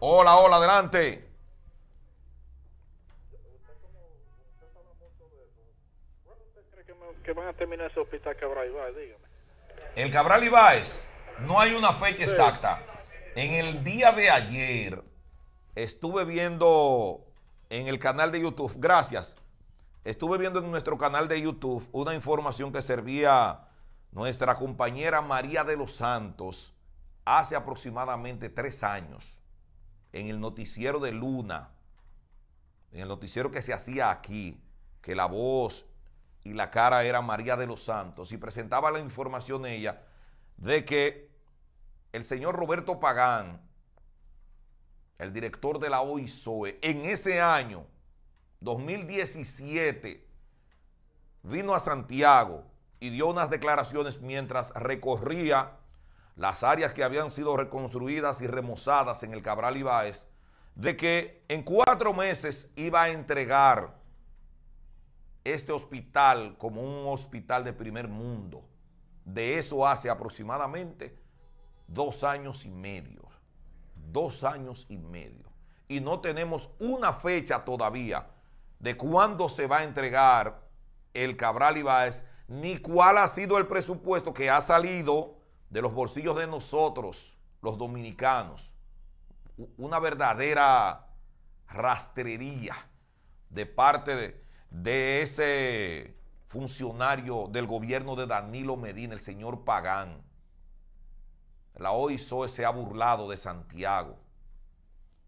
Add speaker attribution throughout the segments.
Speaker 1: Hola, hola, adelante. van a terminar hospital dígame. El Cabral Ibáez, no hay una fecha exacta. En el día de ayer estuve viendo en el canal de YouTube, gracias, estuve viendo en nuestro canal de YouTube una información que servía nuestra compañera María de los Santos hace aproximadamente tres años, en el noticiero de Luna, en el noticiero que se hacía aquí, que la voz y la cara era María de los Santos, y presentaba la información ella de que el señor Roberto Pagán, el director de la OISOE, en ese año, 2017, vino a Santiago y dio unas declaraciones mientras recorría las áreas que habían sido reconstruidas y remozadas en el Cabral Ibáez, de que en cuatro meses iba a entregar este hospital como un hospital de primer mundo. De eso hace aproximadamente dos años y medio. Dos años y medio. Y no tenemos una fecha todavía de cuándo se va a entregar el Cabral Ibáez, ni cuál ha sido el presupuesto que ha salido de los bolsillos de nosotros, los dominicanos, una verdadera rastrería de parte de, ese funcionario del gobierno de Danilo Medina, el señor Pagán. La OISOE se ha burlado de Santiago.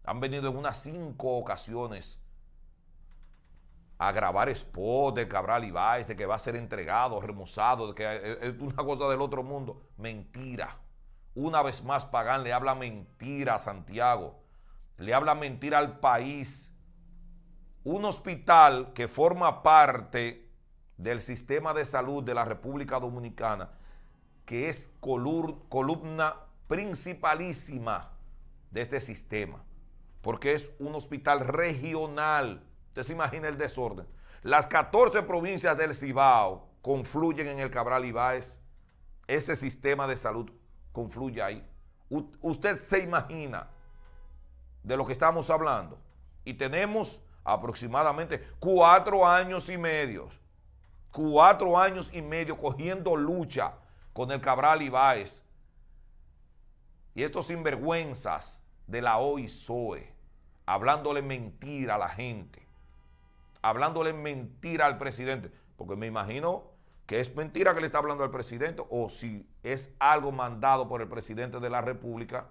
Speaker 1: Han venido en unas cinco ocasiones a grabar spot de Cabral Ibáez, de que va a ser entregado, remozado, de que es una cosa del otro mundo. Mentira. Una vez más, Pagán le habla mentira a Santiago. Le habla mentira al país. Un hospital que forma parte del sistema de salud de la República Dominicana, que es columna principalísima de este sistema, porque es un hospital regional Usted se imagina el desorden. Las 14 provincias del Cibao confluyen en el Cabral Ibáez. Ese sistema de salud confluye ahí. usted se imagina de lo que estamos hablando. Y tenemos aproximadamente cuatro años y medio, cuatro años y medio cogiendo lucha con el Cabral Ibáez. Y estos sinvergüenzas de la OISOE, hablándole mentira a la gente hablándole mentira al presidente, porque me imagino que es mentira que le está hablando al presidente o si es algo mandado por el presidente de la República,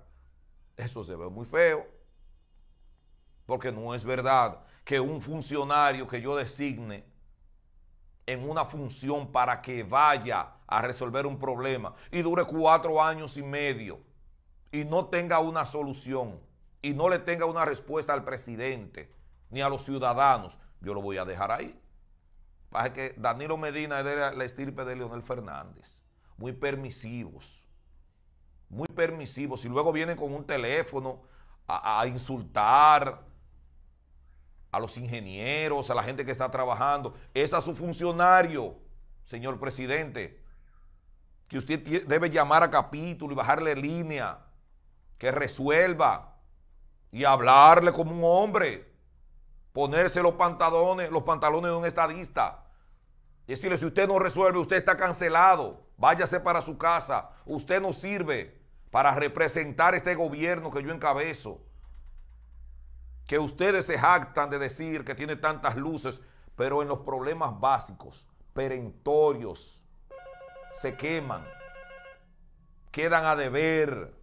Speaker 1: eso se ve muy feo, porque no es verdad que un funcionario que yo designe en una función para que vaya a resolver un problema y dure cuatro años y medio y no tenga una solución y no le tenga una respuesta al presidente ni a los ciudadanos, yo lo voy a dejar ahí. para que Danilo Medina era la estirpe de Leonel Fernández. Muy permisivos. Muy permisivos. Y luego vienen con un teléfono a, a insultar a los ingenieros, a la gente que está trabajando. Es a su funcionario, señor presidente, que usted debe llamar a capítulo y bajarle línea, que resuelva y hablarle como un hombre ponerse los pantalones, los pantalones de un estadista. Y decirle, si usted no resuelve, usted está cancelado. Váyase para su casa. Usted no sirve para representar este gobierno que yo encabezo. Que ustedes se jactan de decir que tiene tantas luces, pero en los problemas básicos, perentorios, se queman, quedan a deber.